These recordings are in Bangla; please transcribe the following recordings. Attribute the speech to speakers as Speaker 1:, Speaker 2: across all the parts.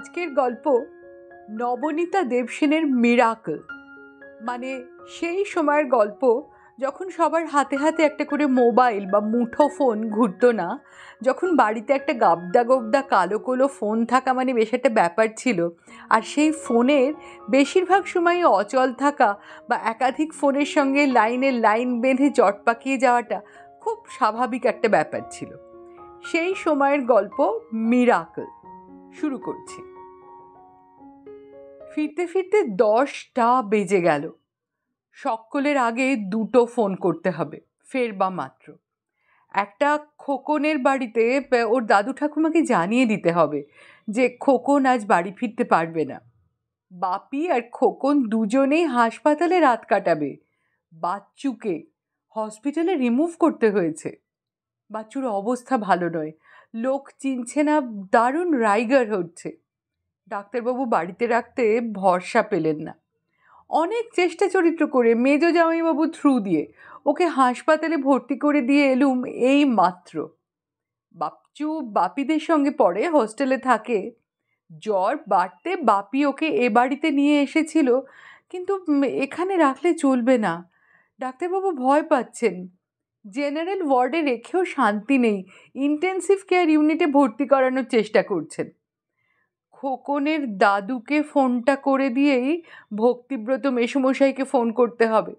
Speaker 1: আজকের গল্প নবনীতা দেবসেনের মিরাকল মানে সেই সময়ের গল্প যখন সবার হাতে হাতে একটা করে মোবাইল বা মুঠো ফোন ঘুরতো না যখন বাড়িতে একটা গাবদা গোবদা কালো কোলো ফোন থাকা মানে বেশ একটা ব্যাপার ছিল আর সেই ফোনের বেশিরভাগ সময়ই অচল থাকা বা একাধিক ফোনের সঙ্গে লাইনে লাইন বেঁধে জট পাকিয়ে যাওয়াটা খুব স্বাভাবিক একটা ব্যাপার ছিল সেই সময়ের গল্প মিরাকল শুরু করছি ফিরতে ফিরতে দশটা বেজে গেল সকলের আগে দুটো ফোন করতে হবে ফেরবা মাত্র একটা খোকনের বাড়িতে ওর দাদু ঠাকুমাকে জানিয়ে দিতে হবে যে খোকন আজ বাড়ি ফিরতে পারবে না বাপি আর খোকন দুজনেই হাসপাতালে রাত কাটাবে বাচ্চুকে হসপিটালে রিমুভ করতে হয়েছে বাচ্চুর অবস্থা ভালো নয় লোক চিনছে না দারুণ রাইগার হচ্ছে ডাক্তারবাবু বাড়িতে রাখতে ভরসা পেলেন না অনেক চেষ্টা চরিত্র করে মেজ জামাইবাবু থ্রু দিয়ে ওকে হাসপাতালে ভর্তি করে দিয়ে এলুম এই মাত্র বাপচু বাপিদের সঙ্গে পড়ে হোস্টেলে থাকে জ্বর বাড়তে বাপি ওকে এ বাড়িতে নিয়ে এসেছিল কিন্তু এখানে রাখলে চলবে না ডাক্তারবাবু ভয় পাচ্ছেন জেনারেল ওয়ার্ডে রেখেও শান্তি নেই ইন্টেন্সিভ কেয়ার ইউনিটে ভর্তি করানোর চেষ্টা করছেন খোকনের দাদুকে ফোনটা করে দিয়েই ভক্তিব্রত মেশুমশাইকে ফোন করতে হবে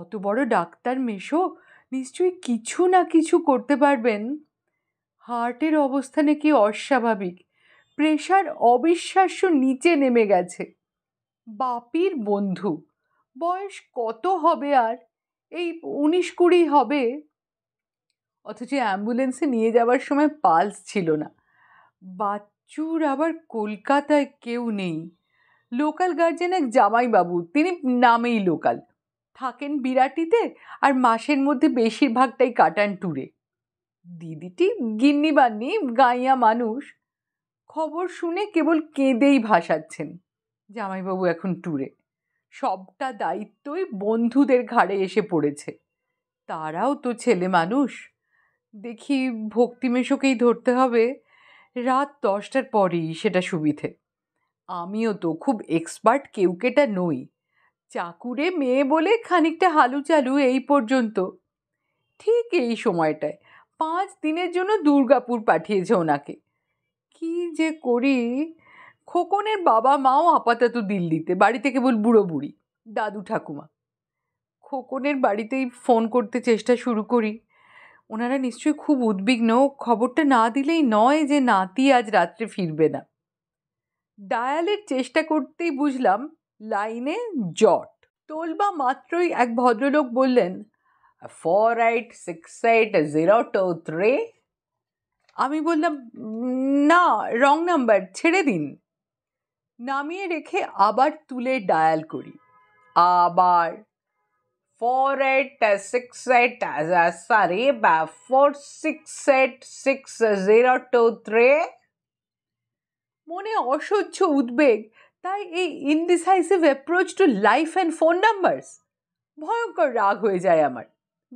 Speaker 1: অত বড় ডাক্তার মেশো নিশ্চয়ই কিছু না কিছু করতে পারবেন হার্টের অবস্থা নাকি অস্বাভাবিক প্রেশার অবিশ্বাস্য নিচে নেমে গেছে বাপির বন্ধু বয়স কত হবে আর এই উনিশ কুড়ি হবে অথচ অ্যাম্বুলেন্সে নিয়ে যাওয়ার সময় পালস ছিল না বাচ্চা চুর আবার কলকাতায় কেউ নেই লোকাল গার্জেন এক জামাইবাবু তিনি নামেই লোকাল থাকেন বিরাটিতে আর মাসের মধ্যে বেশিরভাগটাই কাটান ট্যুরে দিদিটি গিন্নিবান্নি গাইয়া মানুষ খবর শুনে কেবল কেঁদেই ভাসাচ্ছেন জামাইবাবু এখন ট্যুরে সবটা দায়িত্বই বন্ধুদের ঘাড়ে এসে পড়েছে তারাও তো ছেলে মানুষ দেখি ভক্তিমেশকেই ধরতে হবে রাত দশটার পরেই সেটা সুবিধে আমিও তো খুব এক্সপার্ট কেউ কেটা নই চাকুরে মেয়ে বলে খানিকটা হালু চালু এই পর্যন্ত ঠিক এই সময়টায় পাঁচ দিনের জন্য দুর্গাপুর পাঠিয়েছে ওনাকে কি যে করি খোকনের বাবা মাও আপাতত দিল্লিতে বাড়িতে কেবল বুড়ো বুড়ি দাদু ঠাকুমা খোকনের বাড়িতেই ফোন করতে চেষ্টা শুরু করি ওনারা নিশ্চয়ই খুব উদ্বিগ্ন খবরটা না দিলেই নয় যে নাতি আজ রাত্রে ফিরবে না ডায়ালের চেষ্টা করতেই বুঝলাম লাইনে জট তোলবা মাত্রই এক ভদ্রলোক বললেন four eight six eight zero two three আমি বললাম না রং নাম্বার ছেড়ে দিন নামিয়ে রেখে আবার তুলে ডায়াল করি আবার four eight uh, six eight uh, sorry four six eight six zero two three মনে অসহ্য উদ্বেগ তাই এই indecisive approach to life and phone numbers ভয়ঙ্কর রাগ হয়ে যায় আমার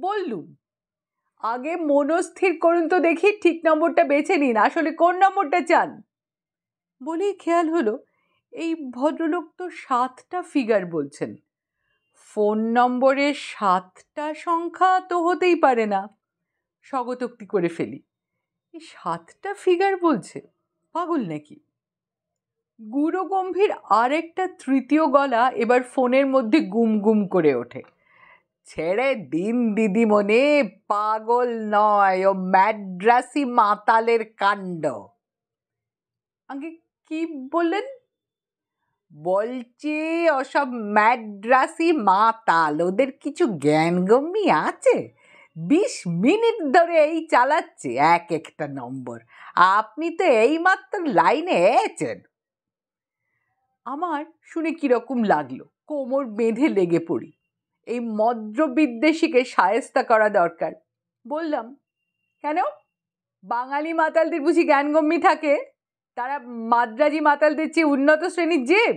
Speaker 1: বললুম আগে মনস্থির করুন তো দেখি ঠিক নম্বরটা বেছে নিন আসলে কোন নম্বরটা চান বলেই খেয়াল হলো এই ভদ্রলোক তো সাতটা ফিগার বলছেন ফোন নম্বরের সাতটা সংখ্যা তো হতেই পারে না স্বগতোক্তি করে ফেলি এই সাতটা ফিগার বলছে পাগল নাকি গুরু গম্ভীর আরেকটা তৃতীয় গলা এবার ফোনের মধ্যে গুম গুম করে ওঠে ছেড়ে দিন মনে পাগল নয় ও ম্যাড্রাসি মাতালের কাণ্ড আগে কি বললেন বলছি ওসব ম্যাড্রাসি মাতাল ওদের কিছু জ্ঞানগম্যি আছে বিশ মিনিট ধরে এই চালাচ্ছে এক একটা নম্বর আপনি তো এইমাত্র লাইনে এছেন আমার শুনে কীরকম লাগলো কোমর বেঁধে লেগে পড়ি এই মদ্র বিদ্বেষীকে সায়স্তা করা দরকার বললাম কেন বাঙালি মাতালদের বুঝি জ্ঞানগম্যি থাকে তারা মাদ্রাজি মাতালদের চেয়ে উন্নত শ্রেণীর জেব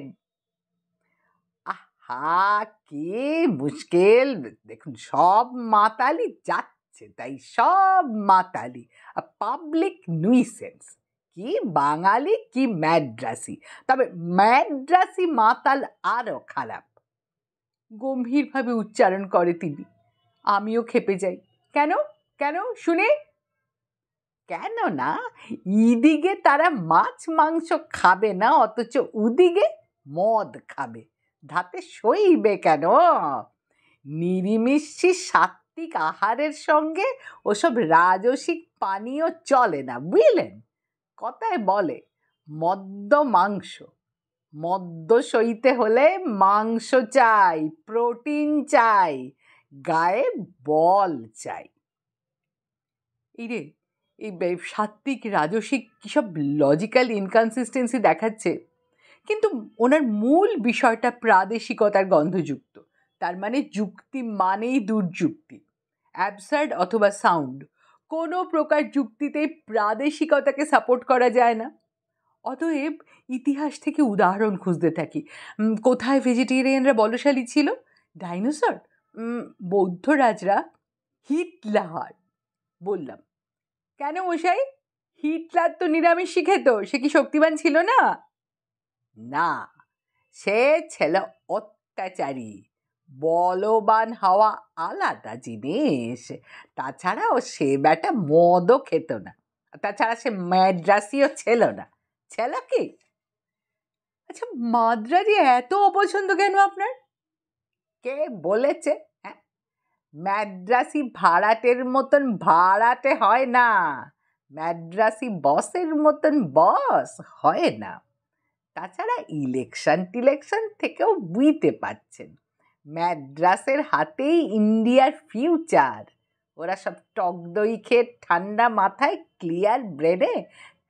Speaker 1: আহা কি মুশকিল দেখুন সব মাতালি যাচ্ছে তাই সব মাতালি পাবলিক নুইসেন্স কি বাঙালি কি ম্যাড্রাসি তবে ম্যাড্রাসি মাতাল আরও খারাপ গম্ভীরভাবে উচ্চারণ করে তিনি আমিও খেপে যাই কেন কেন শুনে কেননা ইদিকে তারা মাছ মাংস খাবে না অথচ উদিকে মদ খাবে ধাতে সইবে কেন নিরিমিষি সাত্ত্বিক আহারের সঙ্গে ওসব রাজসিক পানীয় চলে না বুঝলেন কথায় বলে মদ্য মাংস মদ্য সইতে হলে মাংস চাই প্রোটিন চাই গায়ে বল চাই এই রে এই সাত্ত্বিক রাজসিক কী সব লজিক্যাল ইনকনসিস্টেন্সি দেখাচ্ছে কিন্তু ওনার মূল বিষয়টা প্রাদেশিকতার গন্ধযুক্ত তার মানে যুক্তি মানেই দুর্যুক্তি অ্যাবসার্ড অথবা সাউন্ড কোনো প্রকার যুক্তিতে প্রাদেশিকতাকে সাপোর্ট করা যায় না অতএব ইতিহাস থেকে উদাহরণ খুঁজতে থাকি কোথায় ভেজিটেরিয়ানরা বলশালী ছিল ডাইনোসর বৌদ্ধ রাজরা হিটলাহার বললাম কেন মশাই হিটলার তো নিরামিষই খেত সে কি শক্তিবান ছিল না না সে ছেলে অত্যাচারী বলবান হওয়া আলাদা জিনিস তাছাড়া ও সে বেটা মদও খেত না তাছাড়া সে ম্যাড্রাসিও ছিল না ছিল কি আচ্ছা মাদ্রাজি এত অপছন্দ কেন আপনার কে বলেছে ম্যাড্রাসি ভাড়াটের মতন ভাড়াটে হয় না ম্যাড্রাসি বসের মতন বস হয় না তাছাড়া ইলেকশন টিলেকশন থেকেও বুঝতে পারছেন ম্যাড্রাসের হাতেই ইন্ডিয়ার ফিউচার ওরা সব টক দই খেয়ে ঠান্ডা মাথায় ক্লিয়ার ব্রেনে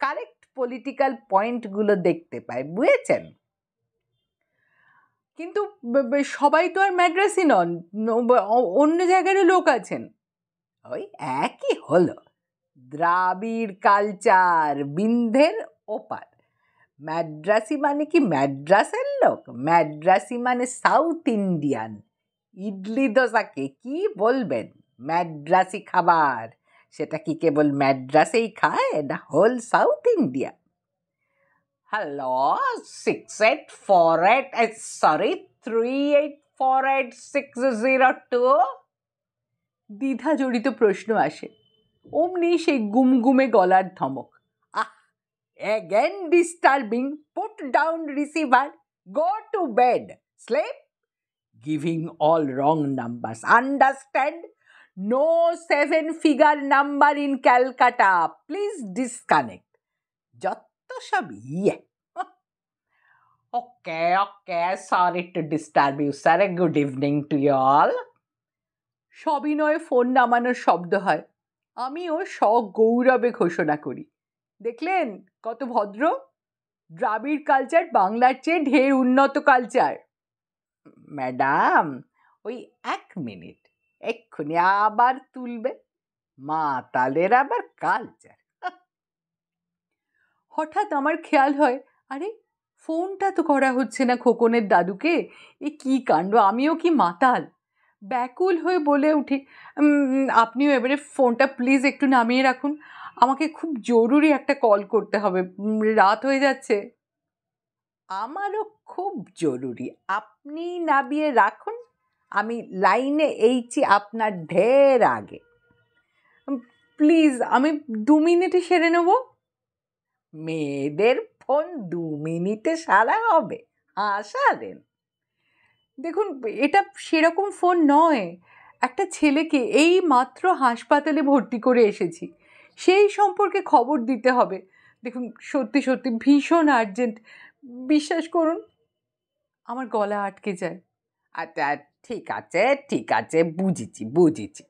Speaker 1: কারেক্ট পলিটিক্যাল পয়েন্টগুলো দেখতে পায় বুঝেছেন কিন্তু সবাই তো আর ম্যাড্রাসি নন অন্য জায়গারও লোক আছেন ওই একই হলো দ্রাবিড় কালচার বিন্ধের ওপার ম্যাড্রাসি মানে কি ম্যাড্রাসের লোক ম্যাড্রাসি মানে সাউথ ইন্ডিয়ান ইডলি দোসাকে কি বলবেন ম্যাড্রাসি খাবার সেটা কি কেবল ম্যাড্রাসেই খায় না whole south India hello 6848 uh, eh, sorry 3848602 দ্বিধা জড়িত প্রশ্ন আসে অমনি সেই গুমগুমে গলার ধমক again disturbing put down receiver go to bed sleep giving all wrong numbers understand no seven figure number in calcutta please disconnect যত todavía. Okay, okay, sorry to disturb you, sir. Good evening to you all. সবিনয়ে ফোন নামানোর শব্দ হয় আমিও সগৌরবে ঘোষণা করি দেখলেন কত ভদ্র দ্রাবিড় কালচার বাংলার চেয়ে ঢের উন্নত কালচার ম্যাডাম ওই এক মিনিট এক্ষুনি আবার তুলবে মাতালের আবার কালচার হঠাৎ আমার খেয়াল হয় আরে ফোনটা তো করা হচ্ছে না খোকনের দাদুকে এ কী কাণ্ড আমিও কি মাতাল ব্যাকুল হয়ে বলে উঠি আপনিও এবারে ফোনটা প্লিজ একটু নামিয়ে রাখুন আমাকে খুব জরুরি একটা কল করতে হবে রাত হয়ে যাচ্ছে আমারও খুব জরুরি আপনি নামিয়ে রাখুন আমি লাইনে এইছি আপনার ঢের আগে প্লিজ আমি দু মিনিটে সেরে নেবো মেয়েদের ফোন দু মিনিটে সারা হবে দেন দেখুন এটা সেরকম ফোন নয় একটা ছেলেকে এই মাত্র হাসপাতালে ভর্তি করে এসেছি সেই সম্পর্কে খবর দিতে হবে দেখুন সত্যি সত্যি ভীষণ আর্জেন্ট বিশ্বাস করুন আমার গলা আটকে যায় আচ্ছা ঠিক আছে ঠিক আছে বুঝেছি বুঝেছি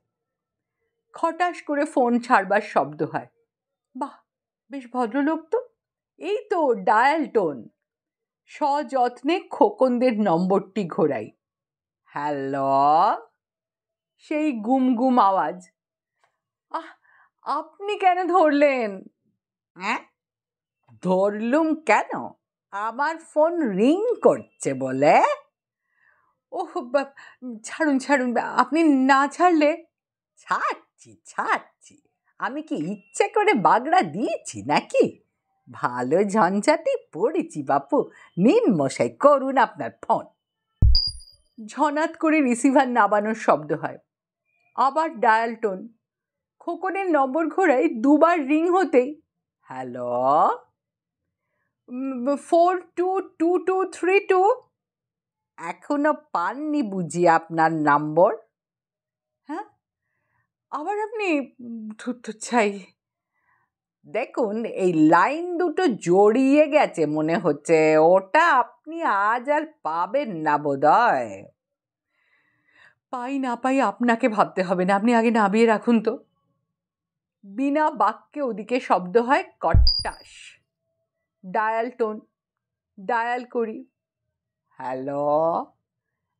Speaker 1: খটাস করে ফোন ছাড়বার শব্দ হয় বাহ বেশ ভদ্রলোক তো এই তো ডায়াল টোন সযত্নে খোকনদের নম্বরটি ঘোরাই হ্যালো সেই গুম গুম আওয়াজ আহ আপনি কেন ধরলেন হ্যাঁ ধরলুম কেন আমার ফোন রিং করছে বলে ও ছাড়ুন ছাড়ুন আপনি না ছাড়লে ছাড়ছি ছাড় আমি কি ইচ্ছে করে বাগড়া দিয়েছি নাকি ভালো ঝঞ্ঝাতে পড়েছি বাপু নিন মশাই করুন আপনার ফোন ঝনাত করে রিসিভার নাবানোর শব্দ হয় আবার ডায়াল টোন খোকনের নম্বর ঘোড়ায় দুবার রিং হতেই hello four two two two three two এখনও পাননি বুঝি আপনার নম্বর আবার আপনি ধুত চাই দেখুন এই লাইন দুটো জড়িয়ে গেছে মনে হচ্ছে ওটা আপনি আজ আর পাবেন না বোধহয় পাই না পাই আপনাকে ভাবতে হবে না আপনি আগে নামিয়ে রাখুন তো বিনা বাক্যে ওদিকে শব্দ হয় কট্টাস ডায়াল টোন ডায়াল করি হ্যালো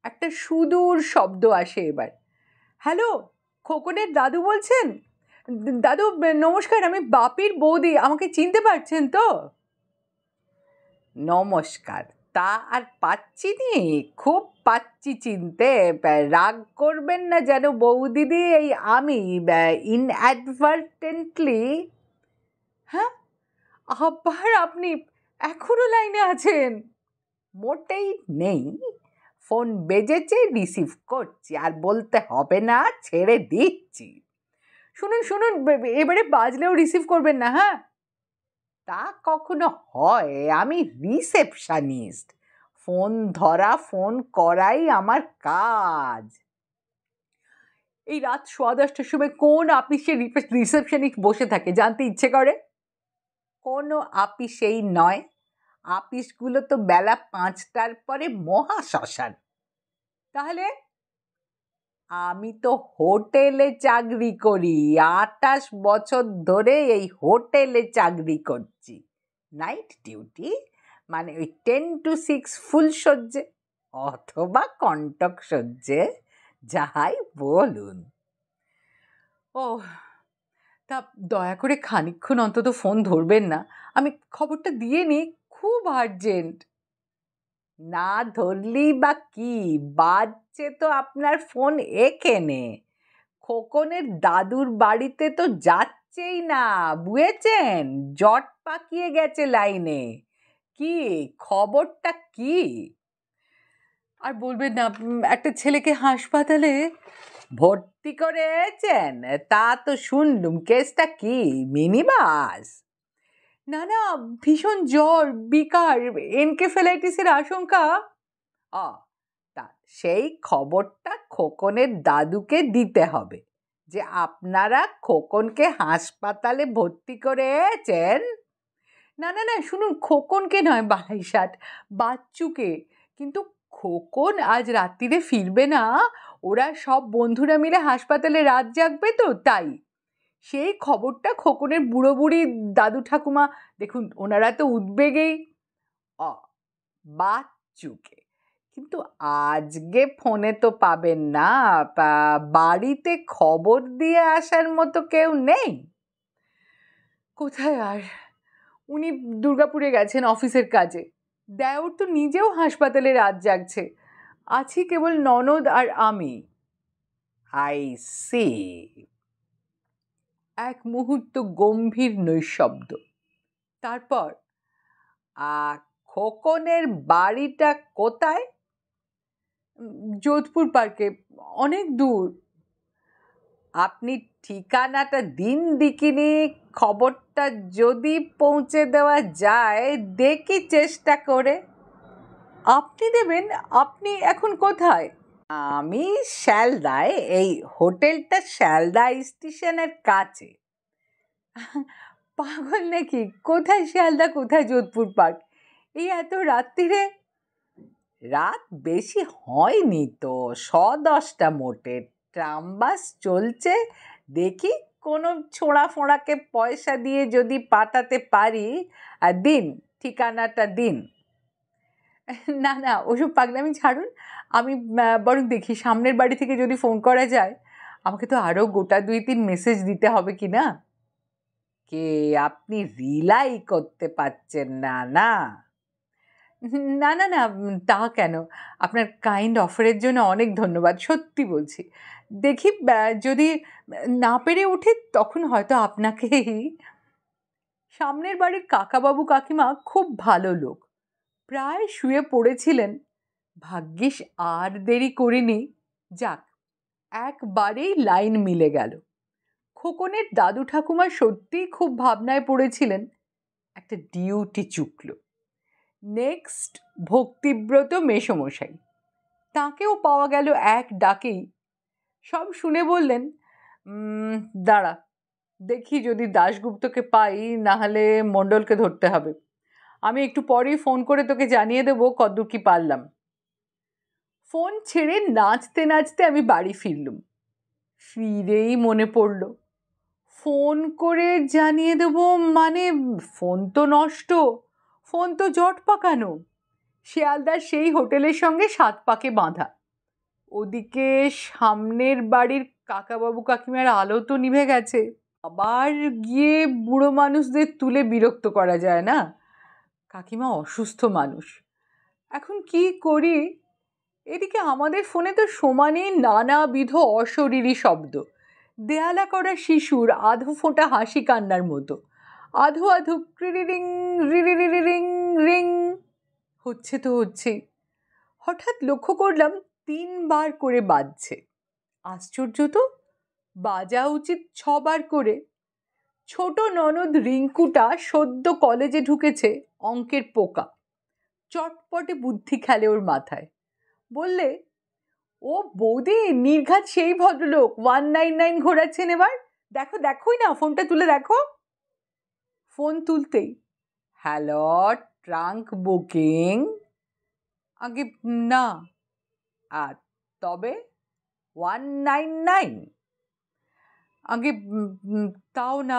Speaker 1: একটা সুদূর শব্দ আসে এবার হ্যালো খোকনের দাদু বলছেন দাদু নমস্কার আমি বাপির বৌদি আমাকে চিনতে পারছেন তো নমস্কার তা আর পাচ্ছি নি খুব পাচ্ছি চিনতে রাগ করবেন না যেন বৌদিদি এই আমি ইনঅ্যাডভার্টেন্টলি হ্যাঁ আবার আপনি এখনও লাইনে আছেন মোটেই নেই ফোন বেজেছে রিসিভ করছি আর বলতে হবে না ছেড়ে দিচ্ছি শুনুন শুনুন এবারে বাজলেও রিসিভ করবেন না হ্যাঁ তা কখনো হয় আমি রিসেপশানিস্ট ফোন ধরা ফোন করাই আমার কাজ এই রাত সোয়া দশটার সময় কোন আপিসে রিসেপশনিস্ট বসে থাকে জানতে ইচ্ছে করে কোনো আপিসেই নয় আপিসগুলো তো বেলা পাঁচটার পরে মহা শ্মশান তাহলে আমি তো হোটেলে চাকরি করি আটাশ বছর ধরে এই হোটেলে চাকরি করছি নাইট ডিউটি মানে ওই টেন টু সিক্স ফুল সজ্জে অথবা কন্টক সজ্জে যাহাই বলুন ও তা দয়া করে খানিক্ষণ অন্তত ফোন ধরবেন না আমি খবরটা দিয়ে নিই খুব আর্জেন্ট না ধরলেই বা কী বাজছে তো আপনার ফোন এখানে খোকনের দাদুর বাড়িতে তো যাচ্ছেই না বুয়েছেন জট পাকিয়ে গেছে লাইনে কি খবরটা কি আর বলবেন না একটা ছেলেকে হাসপাতালে ভর্তি করেছেন তা তো শুনলুম কেসটা কি মিনি বাস না না ভীষণ জ্বর বিকার এনকেফেলাইটিসের আশঙ্কা তা সেই খবরটা খোকনের দাদুকে দিতে হবে যে আপনারা খোকনকে হাসপাতালে ভর্তি করেছেন না না না শুনুন খোকনকে নয় বাইশাট বাচ্চুকে কিন্তু খোকন আজ রাত্রিরে ফিরবে না ওরা সব বন্ধুরা মিলে হাসপাতালে রাত জাগবে তো তাই সেই খবরটা খোকনের বুড়ো বুড়ি দাদু ঠাকুমা দেখুন ওনারা তো উদ্বেগেই অ বা চুকে কিন্তু আজকে ফোনে তো পাবেন না বাড়িতে খবর দিয়ে আসার মতো কেউ নেই কোথায় আর উনি দুর্গাপুরে গেছেন অফিসের কাজে দেওর তো নিজেও হাসপাতালে রাত জাগছে আছি কেবল ননদ আর আমি আই সি এক মুহূর্ত গম্ভীর নৈশব্দ তারপর খোকনের বাড়িটা কোথায় যোধপুর পার্কে অনেক দূর আপনি ঠিকানাটা দিন দিকিনি খবরটা যদি পৌঁছে দেওয়া যায় দেখি চেষ্টা করে আপনি দেবেন আপনি এখন কোথায় আমি শ্যালদায় এই হোটেলটা শ্যালদা স্টেশনের কাছে পাগল নাকি কোথায় শিয়ালদা কোথায় যোধপুর পার্ক এই এত রাত্রিরে রাত বেশি হয়নি তো স দশটা মোটে ট্রাম বাস চলছে দেখি কোনো ছোঁড়া ফোঁড়াকে পয়সা দিয়ে যদি পাঠাতে পারি আর দিন ঠিকানাটা দিন না না ওসব পাগলামি ছাড়ুন আমি বরং দেখি সামনের বাড়ি থেকে যদি ফোন করা যায় আমাকে তো আরও গোটা দুই তিন মেসেজ দিতে হবে কি না কে আপনি রিলাই করতে পারছেন না না না না না তা কেন আপনার কাইন্ড অফারের জন্য অনেক ধন্যবাদ সত্যি বলছি দেখি যদি না পেরে উঠে তখন হয়তো আপনাকেই সামনের বাড়ির কাকাবাবু কাকিমা খুব ভালো লোক প্রায় শুয়ে পড়েছিলেন ভাগ্যিস আর দেরি করিনি যাক একবারেই লাইন মিলে গেল খোকনের দাদু ঠাকুমা সত্যিই খুব ভাবনায় পড়েছিলেন একটা ডিউটি চুকল নেক্সট ভক্তিব্রত মেষমশাই তাকেও পাওয়া গেল এক ডাকেই সব শুনে বললেন দাঁড়া দেখি যদি দাশগুপ্তকে পাই নাহলে মণ্ডলকে ধরতে হবে আমি একটু পরেই ফোন করে তোকে জানিয়ে দেবো কদ্দূর কি পারলাম ফোন ছেড়ে নাচতে নাচতে আমি বাড়ি ফিরলুম ফিরেই মনে পড়ল ফোন করে জানিয়ে দেব মানে ফোন তো নষ্ট ফোন তো জট পাকানো শিয়ালদার সেই হোটেলের সঙ্গে সাত পাকে বাঁধা ওদিকে সামনের বাড়ির কাকাবাবু কাকিমার আলো তো নিভে গেছে আবার গিয়ে বুড়ো মানুষদের তুলে বিরক্ত করা যায় না কাকিমা অসুস্থ মানুষ এখন কি করি এদিকে আমাদের ফোনে তো সমানে নানাবিধ অশরীরী শব্দ দেয়ালা করা শিশুর আধো ফোঁটা হাসি কান্নার মতো আধো আধো রিং রিং রিং হচ্ছে তো হচ্ছে হঠাৎ লক্ষ্য করলাম তিনবার করে বাজছে আশ্চর্য তো বাজা উচিত ছবার করে ছোট ননদ রিঙ্কুটা সদ্য কলেজে ঢুকেছে অঙ্কের পোকা চটপটে বুদ্ধি খেলে ওর মাথায় বললে ও বৌদি নির্ঘাত সেই ভদ্রলোক ওয়ান নাইন নাইন ঘোরাচ্ছেন এবার দেখো দেখোই না ফোনটা তুলে দেখো ফোন তুলতেই হ্যালো ট্রাঙ্ক বুকিং আগে না আর তবে ওয়ান নাইন নাইন আগে তাও না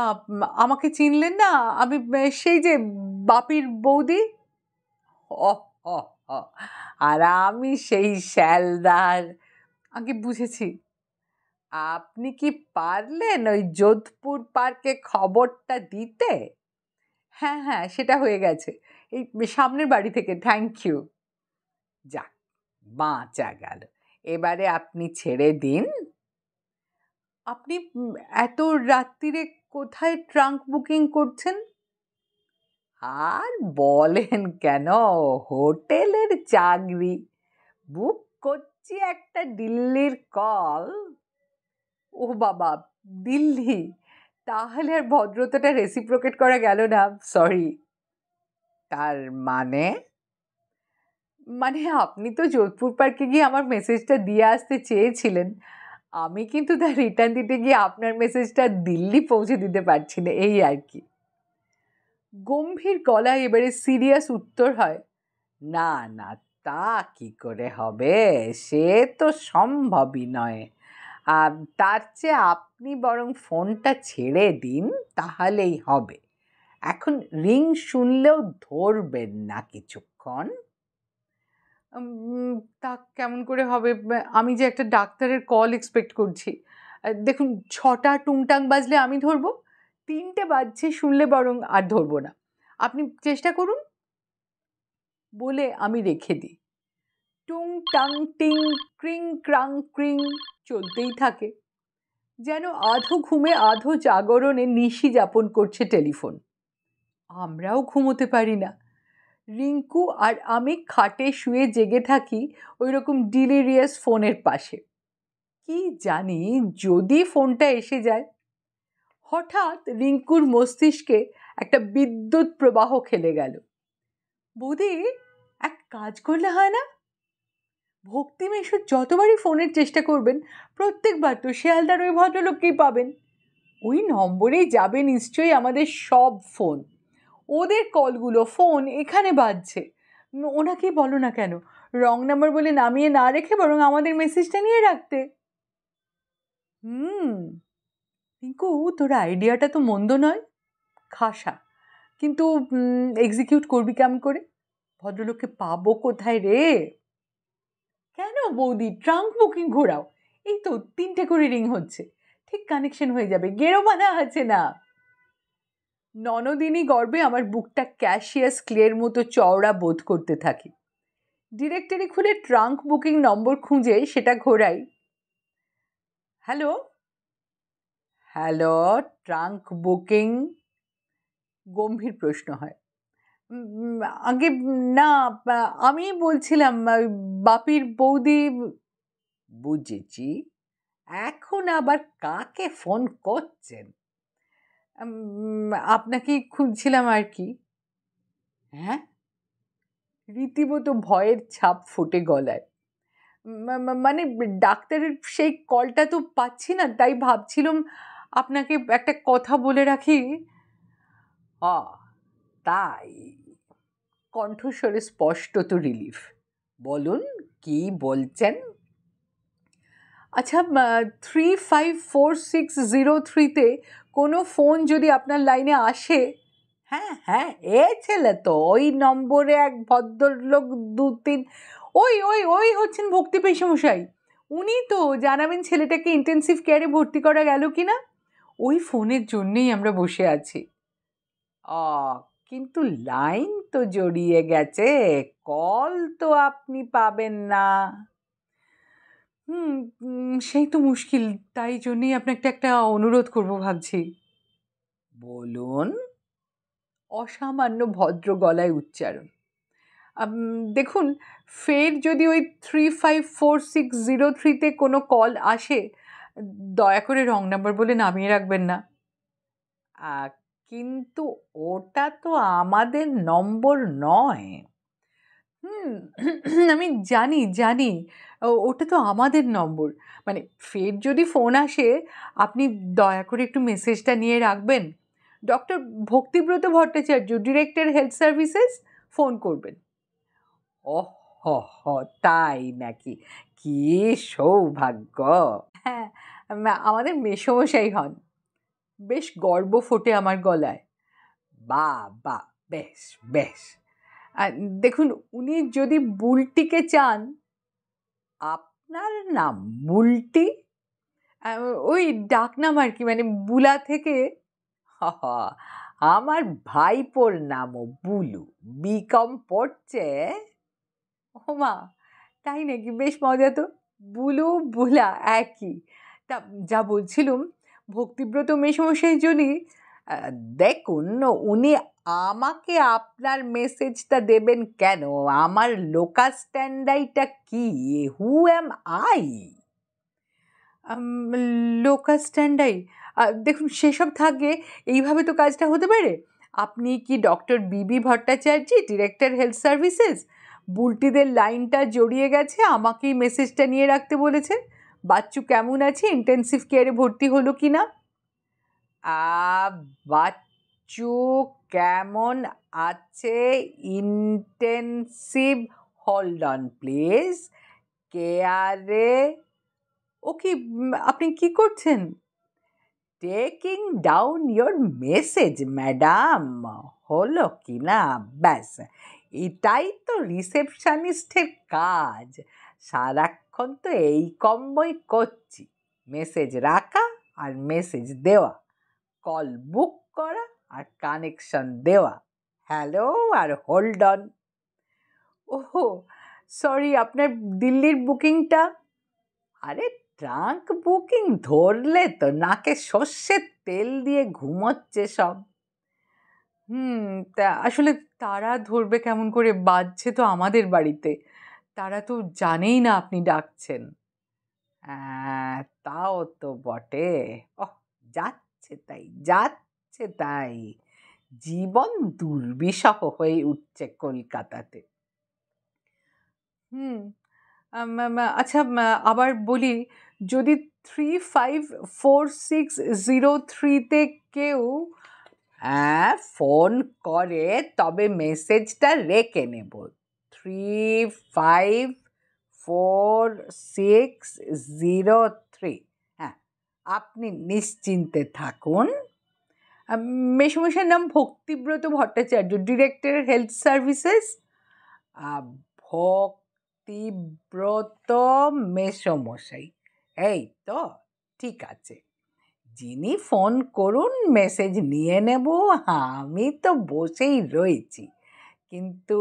Speaker 1: আমাকে চিনলেন না আমি সেই যে বাপির বৌদি আর আমি সেই শ্যালদার আগে বুঝেছি আপনি কি পারলেন ওই যোধপুর পার্কে খবরটা দিতে হ্যাঁ হ্যাঁ সেটা হয়ে গেছে এই সামনের বাড়ি থেকে থ্যাংক ইউ যাক বাঁচা গেল এবারে আপনি ছেড়ে দিন আপনি এত রাত্রিরে কোথায় ট্রাঙ্ক বুকিং করছেন আর বলেন কেন হোটেলের চাকরি বুক করছি একটা দিল্লির কল ও বাবা দিল্লি তাহলে আর ভদ্রতাটা রেসিপ্রোকেট করা গেল না সরি তার মানে মানে আপনি তো যোধপুর পার্কে গিয়ে আমার মেসেজটা দিয়ে আসতে চেয়েছিলেন আমি কিন্তু তার রিটার্ন দিতে গিয়ে আপনার মেসেজটা দিল্লি পৌঁছে দিতে পারছি না এই আর কি গম্ভীর গলায় এবারে সিরিয়াস উত্তর হয় না না তা কি করে হবে সে তো সম্ভবই নয় আর তার চেয়ে আপনি বরং ফোনটা ছেড়ে দিন তাহলেই হবে এখন রিং শুনলেও ধরবেন না কিছুক্ষণ তা কেমন করে হবে আমি যে একটা ডাক্তারের কল এক্সপেক্ট করছি দেখুন ছটা টুংটাং বাজলে আমি ধরবো তিনটে বাজছে শুনলে বরং আর ধরবো না আপনি চেষ্টা করুন বলে আমি রেখে দিই টুং টাং টিং ক্রিং ক্রাং ক্রিং চলতেই থাকে যেন আধো ঘুমে আধো জাগরণে নিশি যাপন করছে টেলিফোন আমরাও ঘুমোতে পারি না রিঙ্কু আর আমি খাটে শুয়ে জেগে থাকি ওই রকম ডিলিরিয়াস ফোনের পাশে কি জানি যদি ফোনটা এসে যায় হঠাৎ রিঙ্কুর মস্তিষ্কে একটা বিদ্যুৎ প্রবাহ খেলে গেল বুদি এক কাজ করলে হয় না ভক্তি মেশুর যতবারই ফোনের চেষ্টা করবেন প্রত্যেকবার তো শেয়ালদার ওই ভদ্রলোককেই পাবেন ওই নম্বরেই যাবে নিশ্চয়ই আমাদের সব ফোন ওদের কলগুলো ফোন এখানে বাজছে ওনাকে বলো না কেন রং নাম্বার বলে নামিয়ে না রেখে বরং আমাদের মেসেজটা নিয়ে রাখতে হুম রিঙ্কু তোর আইডিয়াটা তো মন্দ নয় খাসা কিন্তু এক্সিকিউট করবি কেমন করে ভদ্রলোককে পাবো কোথায় রে কেন বৌদি ট্রাঙ্ক বুকিং ঘোরাও এই তো তিনটে করে রিং হচ্ছে ঠিক কানেকশন হয়ে যাবে গেরো মানা আছে না ননদিনী গর্বে আমার বুকটা ক্যাশিয়াস ক্লের মতো চওড়া বোধ করতে থাকি ডিরেক্টরি খুলে ট্রাঙ্ক বুকিং নম্বর খুঁজে সেটা ঘোরাই হ্যালো হ্যালো ট্রাঙ্ক বুকিং গম্ভীর প্রশ্ন হয় আগে না আমি বলছিলাম বাপির বৌদি বুঝেছি এখন আবার কাকে ফোন করছেন আপনাকেই খুঁজছিলাম আর কি হ্যাঁ রীতিমতো ভয়ের ছাপ ফুটে গলায় মানে ডাক্তারের সেই কলটা তো পাচ্ছি না তাই ভাবছিলাম আপনাকে একটা কথা বলে রাখি অ তাই কণ্ঠস্বরে স্পষ্টত রিলিফ বলুন কি বলছেন আচ্ছা three five four six zero থ্রিতে কোনো ফোন যদি আপনার লাইনে আসে হ্যাঁ হ্যাঁ এ ছেলে তো ওই নম্বরে এক ভদ্রলোক দু তিন ওই ওই ওই হচ্ছেন ভক্তি পেশমশাই উনি তো জানাবেন ছেলেটাকে ইন্টেন্সিভ কেয়ারে ভর্তি করা গেল কি না ওই ফোনের জন্যেই আমরা বসে আছি কিন্তু লাইন তো জড়িয়ে গেছে কল তো আপনি পাবেন না হুম সেই তো মুশকিল তাই জন্যেই আপনাকে একটা অনুরোধ করব ভাবছি বলুন অসামান্য ভদ্র গলায় উচ্চারণ দেখুন ফের যদি ওই three five four six zero থ্রিতে কোনো কল আসে দয়া করে রং নাম্বার বলে নামিয়ে রাখবেন না কিন্তু ওটা তো আমাদের নম্বর নয় হুম আমি জানি জানি ওটা তো আমাদের নম্বর মানে ফের যদি ফোন আসে আপনি দয়া করে একটু মেসেজটা নিয়ে রাখবেন doctor Bhaktibrata Bhattacharya director health services phone করবেন অহ হ তাই নাকি কি সৌভাগ্য হ্যাঁ আমাদের মেসমশাই হন বেশ গর্ব ফোটে আমার গলায় বা বা বেশ বেশ দেখুন উনি যদি বুলটিকে চান আপনার নাম বুলটি ওই ডাকনাম আর কি মানে বুলা থেকে আমার ভাইপোর নামও বুলু বিকম পড়ছে ও মা তাই নাকি বেশ মজা তো বুলু বুলা একই তা যা বলছিলুম ভক্তিব্রত মেসমশাই জন্যই দেখুন উনি আমাকে আপনার মেসেজটা দেবেন কেন আমার লোকাল স্ট্যান্ডাইটা কী হু অ্যাম আই লোকাল স্ট্যান্ডাই দেখুন সেসব থাকে এইভাবে তো কাজটা হতে পারে আপনি কি doctor B B Bhattacharya director health services বুলটিদের লাইনটা জড়িয়ে গেছে আমাকেই মেসেজটা নিয়ে রাখতে বলেছেন বাচ্চু কেমন আছে ইন্টেন্সিভ কেয়ারে ভর্তি হলো কি না বাচ্চু কেমন আছে ইন্টেন্সিভ হোল্ড অন প্লিজ কেয়ারে ও কি আপনি কি করছেন taking down your message madam হলো কি না ব্যাস এটাই তো রিসেপশানিস্টের কাজ সারাক্ষণ তো এই কম্বই করছি মেসেজ রাখা আর মেসেজ দেওয়া কল বুক করা আর কানেকশন দেওয়া হ্যালো আর হোল্ড অন ওহো সরি আপনার দিল্লির বুকিংটা আরে ট্রাঙ্ক বুকিং ধরলে তো নাকে সর্ষের তেল দিয়ে ঘুমোচ্ছে সব হুম তা আসলে তারা ধরবে কেমন করে বাজছে তো আমাদের বাড়িতে তারা তো জানেই না আপনি ডাকছেন তাও তো বটে ও যাচ্ছে যাচ্ছে তাই যাচ্ছে তাই জীবন দুর্বিষহ হয়ে উঠছে কলকাতাতে হুম আচ্ছা আবার বলি যদি three five four six zero থ্রিতে কেউ হ্যাঁ ফোন করে তবে মেসেজটা রেখে নেব three five four six zero three আপনি নিশ্চিন্তে থাকুন মেসমশার নাম Bhaktibrata Bhattacharya director health services Bhaktibrata মেসমশাই এই তো ঠিক আছে যিনি ফোন করুন মেসেজ নিয়ে নেব আমি তো বসেই রয়েছি কিন্তু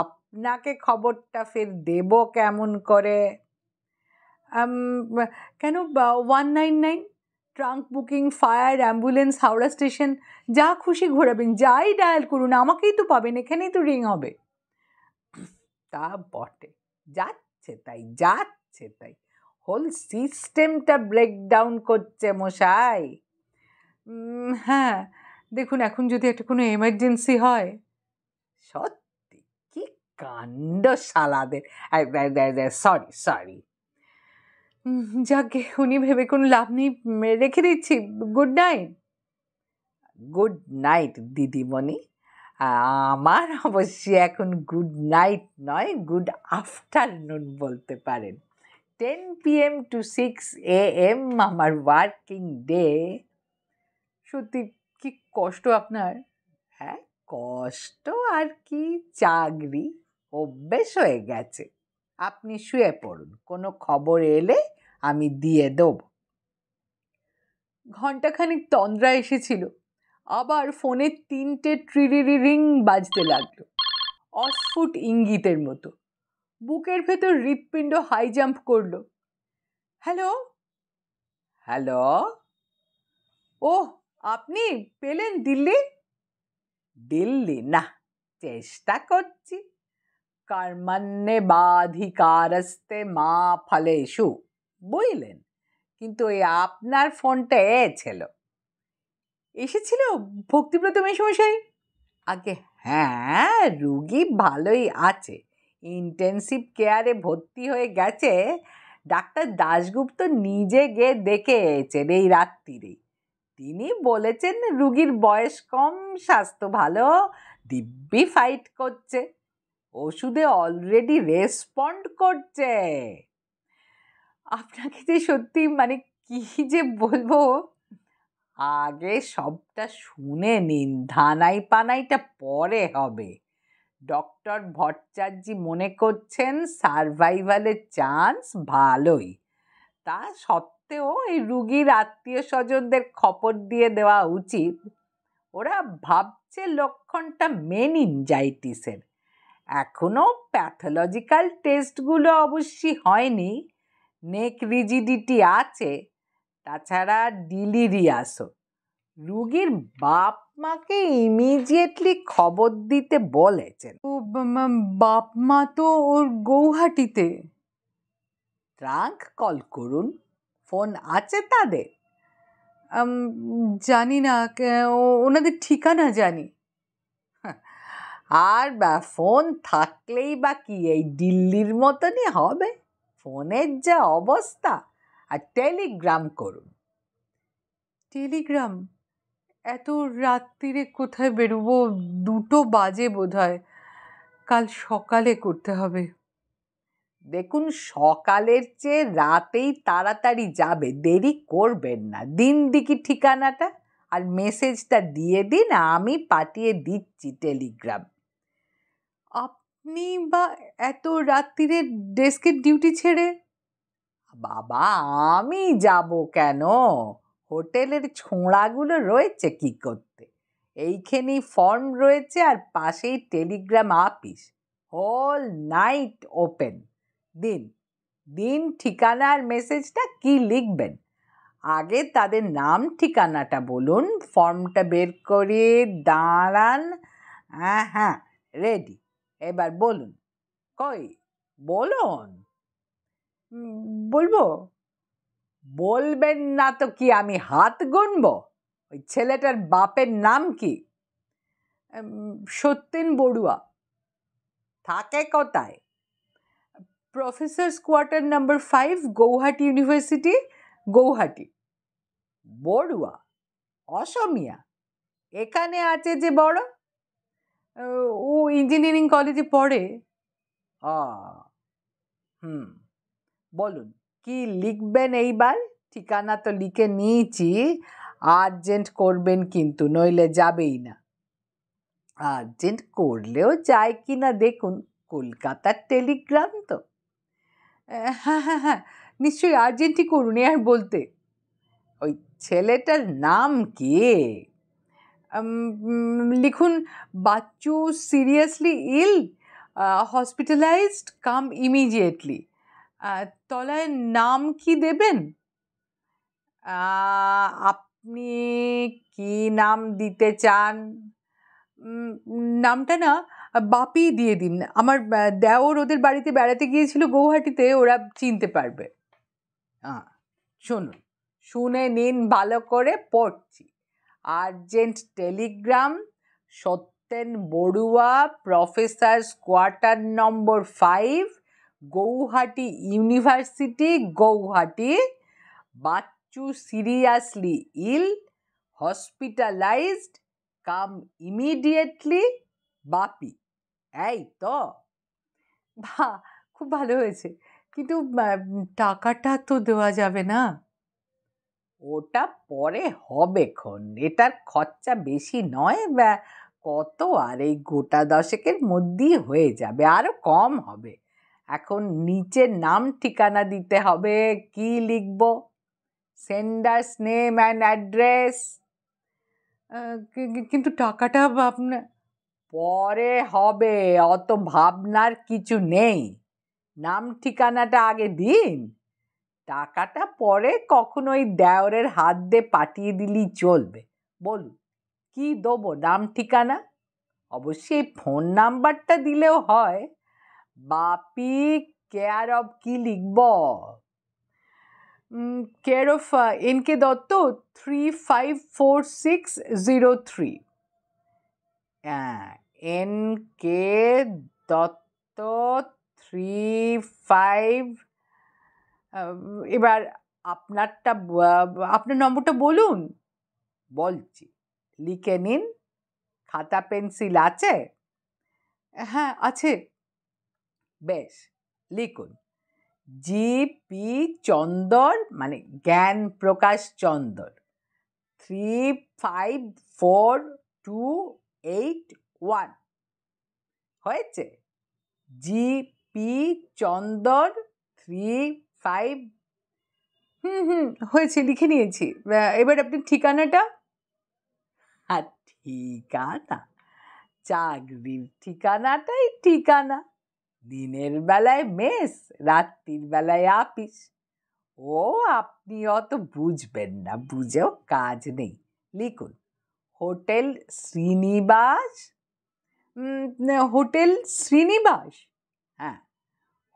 Speaker 1: আপনাকে খবরটা ফের দেব কেমন করে কেন one nine nine trunk booking fire ambulance Howrah station যা খুশি ঘোরাবেন যাই ডায়াল করুন আমাকেই তো পাবেন এখানেই তো রিং হবে তা বটে যাচ্ছে তাই যাচ্ছে তাই হোল সিস্টেমটা ব্রেকডাউন করছে মশাই হ্যাঁ দেখুন এখন যদি একটা কোনো এমার্জেন্সি হয় সত্যি কি কাণ্ড সালাদের সরি সরি যাকে উনি ভেবে কোনো লাভ নেই রেখে দিচ্ছি গুড নাইট গুড নাইট দিদিমণি আমার অবশ্যই এখন গুড নাইট নয় গুড আফটারনুন বলতে পারেন ten PM to six A M আমার ওয়ার্কিং ডে সত্যি কি কষ্ট আপনার হ্যাঁ কষ্ট আর কি চাকরি অভ্যেস হয়ে গেছে আপনি শুয়ে পড়ুন কোনো খবর এলে আমি দিয়ে দেব ঘণ্টাখানেক তন্দ্রা এসেছিল আবার ফোনে তিনটে ট্রিরিরি রিং বাজতে লাগলো অস্ফুট ইঙ্গিতের মতো বুকের ভেতর হৃৎপিণ্ড হাই জাম্প করলো হ্যালো হ্যালো ও আপনি পেলেন দিল্লি দিল্লি না চেষ্টা করছি কর্মণ্যে বাধিকারস্তে মা ফলেশু বইলেন কিন্তু ওই আপনার ফোনটা এ ছিল এসেছিল ভক্তিব্রত মেশমশাই আগে হ্যাঁ রুগী ভালোই আছে ইন্টেন্সিভ কেয়ারে ভর্তি হয়ে গেছে ডাক্তার দাশগুপ্ত নিজে গিয়ে দেখে এসেছেন এই রাত্রিরেই তিনি বলেছেন রুগীর বয়স কম স্বাস্থ্য ভালো দিব্যি ফাইট করছে ওষুধে অলরেডি রেসপন্ড করছে আপনাকে যে সত্যি মানে কী যে বলবো আগে সবটা শুনে নিন ধানাই পানাইটা পরে হবে ডক্টর ভট্টাচার্যি মনে করছেন সারভাইভালের চান্স ভালোই তা সত্ত্বেও এই রুগীর আত্মীয় স্বজনদের খবর দিয়ে দেওয়া উচিত ওরা ভাবছে লক্ষণটা মেনিনজাইটিসের এখনও প্যাথোলজিক্যাল টেস্টগুলো অবশ্যই হয়নি নেক রিজিডিটি আছে তাছাড়া ডিলিরিয়াসও রুগীর বাপ মাকে ইমিডিয়েটলি খবর দিতে বলেছেন বাপ মা তো ওর গৌহাটিতে ট্রাঙ্ক কল করুন ফোন আছে তাদের জানি না ওনাদের ঠিকানা জানি হ্যাঁ, আর বা ফোন থাকলেই বা কি এই দিল্লির মতনই হবে ফোনের যা অবস্থা আর টেলিগ্রাম করুন টেলিগ্রাম এত রাত্রিরে কোথায় বেরোবো দুটো বাজে বোধ হয় কাল সকালে করতে হবে দেখুন সকালের চেয়ে রাতেই তাড়াতাড়ি যাবে দেরি করবেন না দিন দিকি ঠিকানাটা আর মেসেজটা দিয়ে দিন আমি পাঠিয়ে দিচ্ছি টেলিগ্রাম আপনি বা এত রাত্রিরে ডেস্কের ডিউটি ছেড়ে বাবা আমি যাব কেন হোটেলের ছোঁড়াগুলো রয়েছে কি করতে এইখানেই ফর্ম রয়েছে আর পাশেই টেলিগ্রাম আপিস হোল নাইট ওপেন দিন দিন ঠিকানার মেসেজটা কি লিখবেন আগে তাদের নাম ঠিকানাটা বলুন ফর্মটা বের করে দাঁড়ান হ্যাঁ হ্যাঁ রেডি এবার বলুন কই বলুন বলবো বলবেন না তো কি আমি হাত গুনব ওই ছেলেটার বাপের নাম কি সত্যেন বড়ুয়া থাকে কোথায় professor quarter number five Gauhati university Gauhati Barua Asomiya এখানে আছে যে বড় ও ইঞ্জিনিয়ারিং কলেজে পড়ে আ হুম বলুন কি লিখবেন এইবার ঠিকানা তো লিখে নিয়েছি আর্জেন্ট করবেন কিন্তু নইলে যাবেই না আর্জেন্ট করলেও যায় কি না দেখুন কলকাতার টেলিগ্রাম তো হ্যাঁ হ্যাঁ হ্যাঁ নিশ্চয়ই আর্জেন্টই করুন আর বলতে ওই ছেলেটার নাম কি লিখুন Bachchu seriously ill hospitalised come immediately তলায় নাম কি দেবেন আপনি কি নাম দিতে চান নামটা না বাপি দিয়ে দিন আমার দেওর ওদের বাড়িতে বেড়াতে গিয়েছিল গৌহাটিতে ওরা চিনতে পারবে হ্যাঁ শুনুন শুনে নিন ভালো করে পড়ছি urgent telegram Satyen Barua professor quarter number five Gauhati university Gauhati Bachchu seriously ill hospitalised come immediately Bapi এই তো বা খুব ভালো হয়েছে কিন্তু টাকাটা তো দেওয়া যাবে না ওটা পরে হবে ক্ষণ এটার খরচা বেশি নয় বা কত আর এই গোটা দশেকের মধ্যেই হয়ে যাবে আরও কম হবে এখন নিচে নাম ঠিকানা দিতে হবে কি লিখব সেন্ডার্স নেম অ্যান্ড অ্যাড্রেস কিন্তু টাকাটা আপনার পরে হবে অত ভাবনার কিছু নেই নাম ঠিকানাটা আগে দিন টাকাটা পরে কখনো ওই দেওরের হাত দিয়ে পাঠিয়ে দিলেই চলবে বলুন কী দেবো নাম ঠিকানা অবশ্যই ফোন নাম্বারটা দিলেও হয় বাপি কেয়ার অব কি লিখব care of N K Dutta three five four six zero three হ্যাঁ, N K Dutta three five এবার আপনারটা আপনার নম্বরটা বলুন বলছি লিখে নিন খাতা পেন্সিল আছে হ্যাঁ আছে বেশ লিখুন জি পি চন্দর মানে Gyan Prakash Chandar three five four two eight one হয়েছে G P Chandar three five হুম হুম হয়েছে লিখে নিয়েছি এবার আপনি ঠিকানাটা আর হ্যাঁ, ঠিকানা চাকরির ঠিকানাটাই ঠিকানা দিনের বেলায় মেস রাত্রির বেলায় আপিস ও আপনি অত বুঝবেন না বুঝেও কাজ নেই লিখুন হোটেল শ্রীনিবাস হোটেল শ্রীনিবাস হ্যাঁ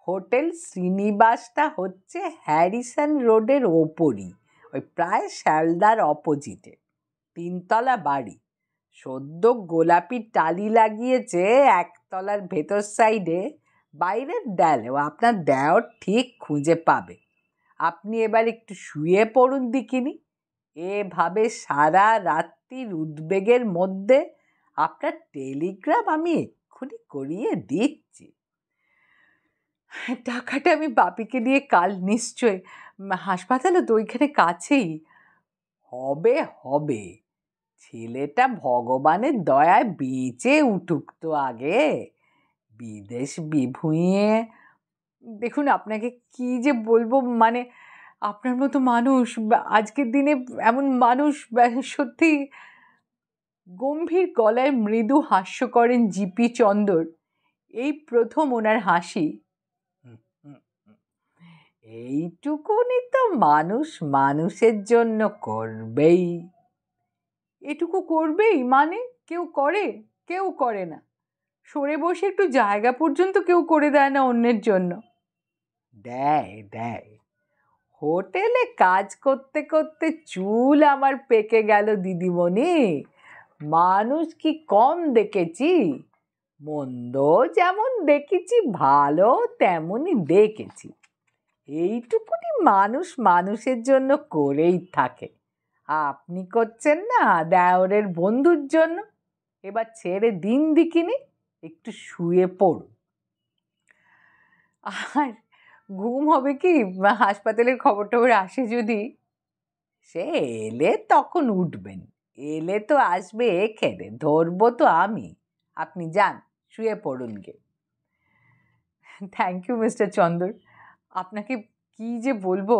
Speaker 1: হোটেল শ্রীনিবাসটা হচ্ছে হ্যারিসন রোডের ওপরই ওই প্রায় শ্যালদার অপোজিটে তিনতলা বাড়ি সদ্য গোলাপি টালি লাগিয়েছে একতলার ভেতর সাইডে বাইরের দেয়ালেও আপনার দেওর ঠিক খুঁজে পাবে আপনি এবার একটু শুয়ে পড়ুন দিকিনি এভাবে সারা রাত্রির উদ্বেগের মধ্যে আপনার টেলিগ্রাম আমি এক্ষুনি করিয়ে দিচ্ছি টাকাটা আমি বাপিকে দিয়ে কাল নিশ্চয় হাসপাতালে তো ওইখানে কাছেই হবে হবে ছেলেটা ভগবানের দয়ায় বেঁচে উঠুক তো আগে বিদেশ বিভুঁয়ে দেখুন আপনাকে কি যে বলবো মানে আপনার মতো মানুষ আজকের দিনে এমন মানুষ সত্যি গম্ভীর গলায় মৃদু হাস্য করেন জিপি চন্দর এই প্রথম ওনার হাসি এইটুকুনি তো মানুষ মানুষের জন্য করবেই এটুকু করবেই মানে কেউ করে কেউ করে না সরে বসে একটু জায়গা পর্যন্ত কেউ করে দেয় না অন্যের জন্য দেয় দেয় হোটেলে কাজ করতে করতে চুল আমার পেকে গেল দিদিমণি মানুষ কি কম দেখেছি মন্দ যেমন দেখেছি ভালো তেমনই দেখেছি এইটুকুনি মানুষ মানুষের জন্য করেই থাকে আপনি করছেন না দেওরের বন্ধুর জন্য এবার ছেড়ে দিন দিকিনি একটু শুয়ে পড়ুন আর ঘুম হবে কি হাসপাতালের খবর টবর আসে যদি সে এলে তখন উঠবেন এলে তো আসবে খেতে ধরবো তো আমি আপনি যান শুয়ে পড়ুন গে থ্যাংক ইউ মিস্টার চন্দর আপনাকে কি যে বলবো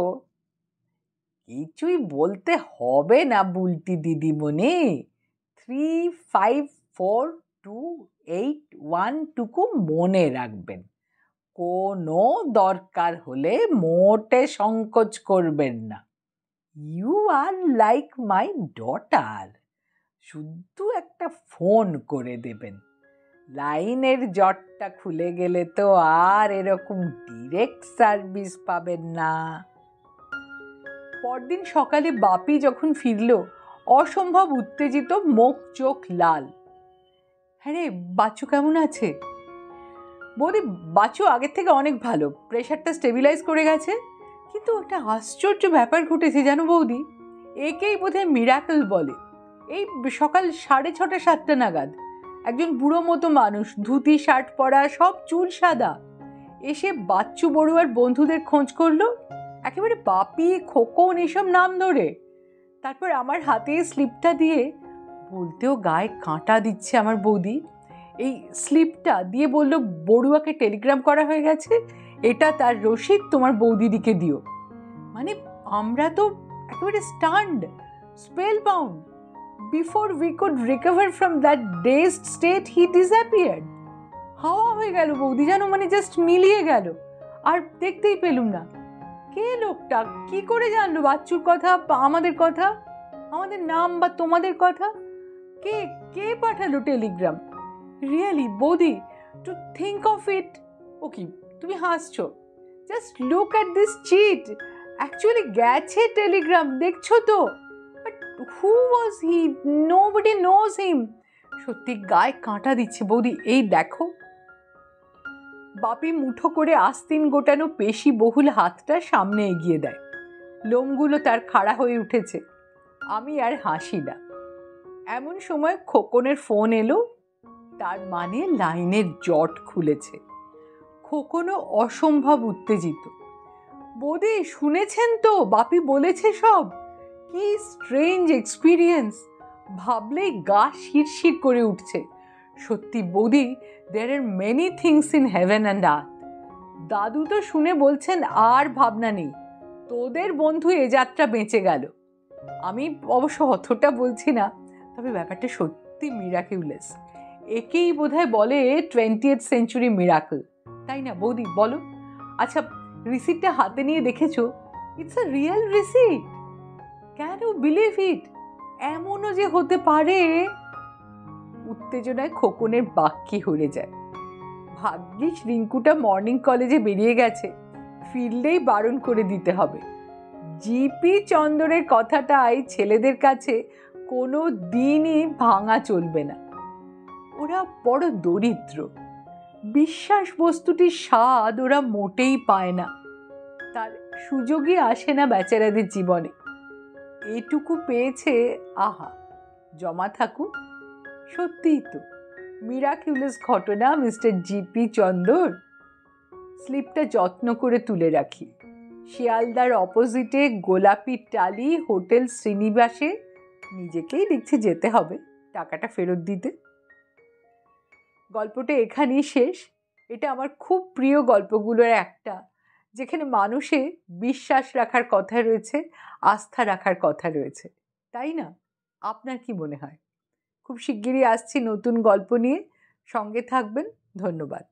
Speaker 1: কিছুই বলতে হবে না বুলটি দিদিমণি three five four two eight one টুকু মনে রাখবেন কোনো দরকার হলে মোটে সংকোচ করবেন না you are like my daughter শুধু একটা ফোন করে দেবেন লাইনের জটটা খুলে গেলে তো আর এরকম ডিরেক্ট সার্ভিস পাবেন না পরদিন সকালে বাপি যখন ফিরল অসম্ভব উত্তেজিত মুখ চোখ লাল হ্যাঁ রে বাচ্চু কেমন আছে বৌদি বাচ্চু আগের থেকে অনেক ভালো প্রেশারটা স্টেবিলাইজ করে গেছে কিন্তু একটা আশ্চর্য ব্যাপার ঘটেছে জানো বৌদি একেই বোধহয় মিরাকল বলে এই সকাল সাড়ে ছটা সাতটা নাগাদ একজন বুড়ো মতো মানুষ ধুতি শার্ট পরা সব চুল সাদা এসে বাচ্চু বড়ুয়ার বন্ধুদের খোঁজ করলো একেবারে বাপি খোকন এসব নাম ধরে তারপর আমার হাতে স্লিপটা দিয়ে বলতেও গায়ে কাঁটা দিচ্ছে আমার বৌদি এই স্লিপটা দিয়ে বলল বড়ুয়াকে টেলিগ্রাম করা হয়ে গেছে এটা তার রশিদ তোমার বৌদিদিকে দিও মানে আমরা তো একেবারে stunned spellbound before we could recover from that dazed state he disappeared হাওয়া হয়ে গেল বৌদি জানো মানে জাস্ট মিলিয়ে গেল আর দেখতেই পেলুম না কে লোকটা কি করে জানলো বাচ্চুর কথা আমাদের কথা আমাদের নাম বা তোমাদের কথা কে কে পাঠালো টেলিগ্রাম রিয়েলি বৌদি টু থিঙ্ক অফ ইট ও কি তুমি হাসছো just look at this chit actually গেছে টেলিগ্রাম দেখছো তো who was he nobody knows him সত্যি গায়ে কাঁটা দিচ্ছে বৌদি এই দেখো বাপি মুঠো করে আস্তিন গোটানো পেশি বহুল হাতটা সামনে এগিয়ে দেয় লোমগুলো তার খাড়া হয়ে উঠেছে আমি আর হাসি না এমন সময় খোকনের ফোন এলো তার মানে লাইনের জট খুলেছে খোকনও অসম্ভব উত্তেজিত বোদে শুনেছেন তো বাপি বলেছে সব কি স্ট্রেঞ্জ এক্সপিরিয়েন্স ভাবলে গা শিরশির করে উঠছে সত্যি বৌদি there are many things in heaven and earth দাদু তো শুনে বলছেন আর ভাবনা নেই তোদের বন্ধু এ যাত্রা বেঁচে গেল আমি অবশ্য অতটা বলছি না তবে ব্যাপারটা সত্যি মিরাকিউলেস একেই বোধহয় বলে টোয়েন্টি সেঞ্চুরি মিরাকল তাই না বৌদি বলো আচ্ছা রিসিপ্টটা হাতে নিয়ে দেখেছো it's a real receipt can you believe it এমনও যে হতে পারে উত্তেজনায় খোকনের বাক্যি হয়ে যায় ভাগ্যিস রিঙ্কুটা মর্নিং কলেজে বেরিয়ে গেছে ফিল্ডেই বারণ করে দিতে হবে জিপি চন্দরের কথাটাই ছেলেদের কাছে কোনো দিনই ভাঙা চলবে না ওরা বড় দরিদ্র বিশ্বাস বস্তুটির স্বাদ ওরা মোটেই পায় না তার সুযোগই আসে না বেচারাদের জীবনে এটুকু পেয়েছে আহা জমা থাকুক সত্যিই তো মিরাকিউলাস ঘটনা মিস্টার জিপি চন্দর স্লিপটা যত্ন করে তুলে রাখি শিয়ালদার অপোজিটে গোলাপি টালি হোটেল শ্রীনিবাসে নিজেকেই দেখছি যেতে হবে টাকাটা ফেরত দিতে গল্পটা এখানেই শেষ এটা আমার খুব প্রিয় গল্পগুলোর একটা যেখানে মানুষে বিশ্বাস রাখার কথা রয়েছে আস্থা রাখার কথা রয়েছে তাই না আপনার কি মনে হয় খুব শিগগিরই আসছি নতুন গল্প নিয়ে সঙ্গে থাকবেন ধন্যবাদ